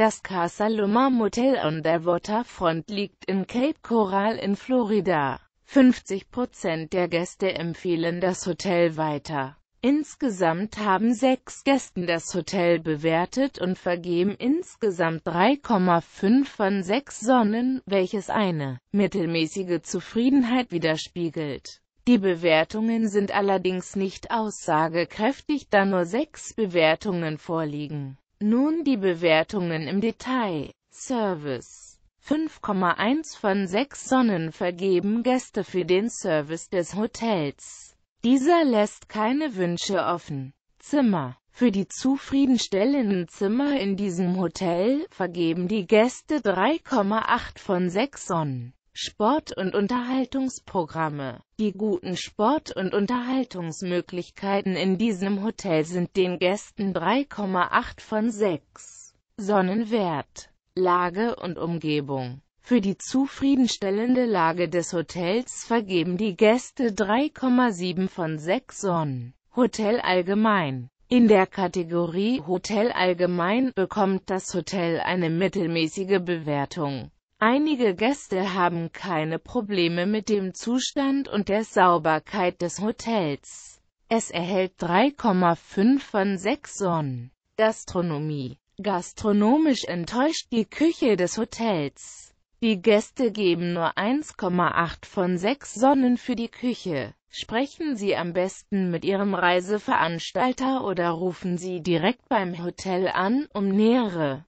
Das Casa Loma Motel on the Waterfront liegt in Cape Coral in Florida. 50 Prozent der Gäste empfehlen das Hotel weiter. Insgesamt haben sechs Gästen das Hotel bewertet und vergeben insgesamt 3,5 von sechs Sonnen, welches eine mittelmäßige Zufriedenheit widerspiegelt. Die Bewertungen sind allerdings nicht aussagekräftig, da nur sechs Bewertungen vorliegen. Nun die Bewertungen im Detail. Service 5,1 von 6 Sonnen vergeben Gäste für den Service des Hotels. Dieser lässt keine Wünsche offen. Zimmer Für die zufriedenstellenden Zimmer in diesem Hotel vergeben die Gäste 3,8 von 6 Sonnen. Sport- und Unterhaltungsprogramme. Die guten Sport- und Unterhaltungsmöglichkeiten in diesem Hotel sind den Gästen 3,8 von 6 Sonnenwert, Lage und Umgebung. Für die zufriedenstellende Lage des Hotels vergeben die Gäste 3,7 von 6 Sonnen. Hotel allgemein. In der Kategorie Hotel allgemein bekommt das Hotel eine mittelmäßige Bewertung. Einige Gäste haben keine Probleme mit dem Zustand und der Sauberkeit des Hotels. Es erhält 3,5 von 6 Sonnen. Gastronomie Gastronomisch enttäuscht die Küche des Hotels. Die Gäste geben nur 1,8 von 6 Sonnen für die Küche. Sprechen Sie am besten mit Ihrem Reiseveranstalter oder rufen Sie direkt beim Hotel an, um nähere